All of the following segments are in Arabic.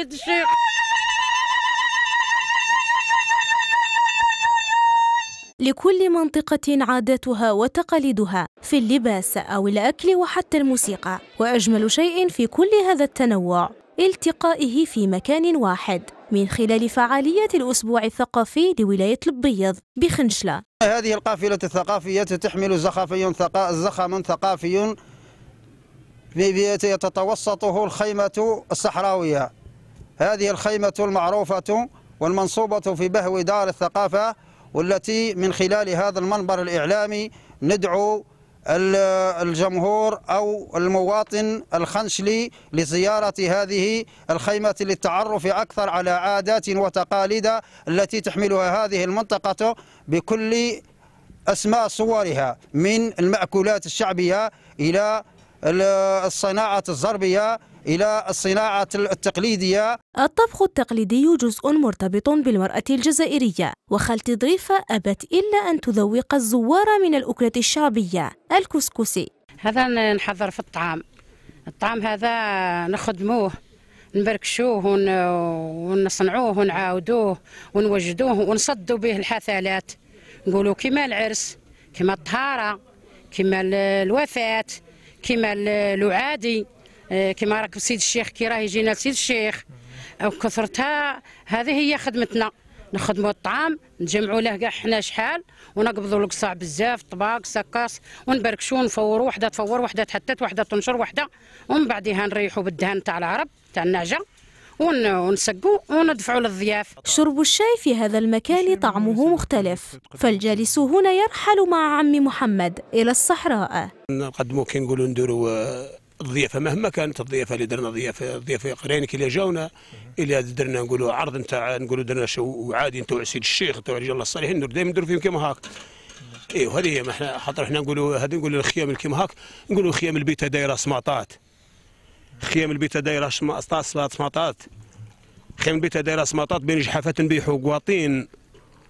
يد الشيخ لكل منطقة عاداتها وتقاليدها في اللباس أو الأكل وحتى الموسيقى وأجمل شيء في كل هذا التنوع التقائه في مكان واحد من خلال فعالية الأسبوع الثقافي لولاية البيض بخنشلة هذه القافلة الثقافية تحمل زخافي ثقا زخم ثقافي تتوسطه الخيمة الصحراوية هذه الخيمة المعروفة والمنصوبة في بهو دار الثقافة والتي من خلال هذا المنبر الإعلامي ندعو الجمهور أو المواطن الخنشلي لزيارة هذه الخيمة للتعرف أكثر على عادات وتقاليد التي تحملها هذه المنطقة بكل أسماء صورها من المأكولات الشعبية إلى الصناعة الزربية إلى الصناعة التقليدية الطبخ التقليدي جزء مرتبط بالمرأة الجزائرية وخالتي ضريفة أبت إلا أن تذوق الزوار من الأكلة الشعبية الكسكسي هذا نحضر في الطعام الطعام هذا نخدموه نبركشوه ونصنعوه ونعاودوه ونوجدوه ونصدوا به الحفلات نقولوا كما العرس كما الطهارة كما الوفاة كما العادي آه، كما راك سيد الشيخ كي راه يجينا سيد الشيخ او كثرتها هذه هي خدمتنا نخدموا الطعام نجمعوا له كاع حنا شحال ونقبضوا القصاع بزاف طباق سكاس ونبركشوا ونفوروا وحده تفور وحده تحتت وحده تنشر وحده ومن بعدها نريحوا بالدهن تاع العرب تاع النعجه ونسقوا وندفعوا للضياف شرب الشاي في هذا المكان طعمه مختلف فالجالس هنا يرحل مع عم محمد إلى الصحراء نقدموا كي نقولوا نديروا آه، الضيافه مهما كانت الضيافه اللي درنا ضيافه الضيافه قرينك اللي جاونا اللي درنا نقولوا عرض نتاع نقولوا درنا شو عادي نتاع سيد الشيخ نتاع رجال الله الصالحين ندير دائما ندير فيهم كيما هاك اي وهذه هي ما احنا خاطر احنا نقولوا هذه نقولوا الخيام كيما هاك نقولوا خيام البيت دايره سماطات خيام البيت دايره سماطات خيام البيت دايره سماطات بين جحافات نبيحوا قواطين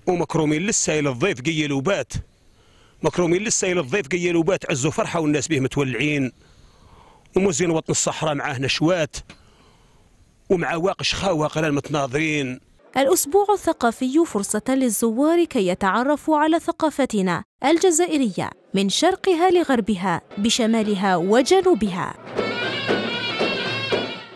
ومكرومين للسائل الضيف وبات مكرومين للسائل الضيف وبات عزوا فرحه والناس به متولعين ومزين وطن الصحراء معاه نشوات ومع واقش خاوة قلال متناظرين الأسبوع الثقافي فرصة للزوار كي يتعرفوا على ثقافتنا الجزائرية من شرقها لغربها بشمالها وجنوبها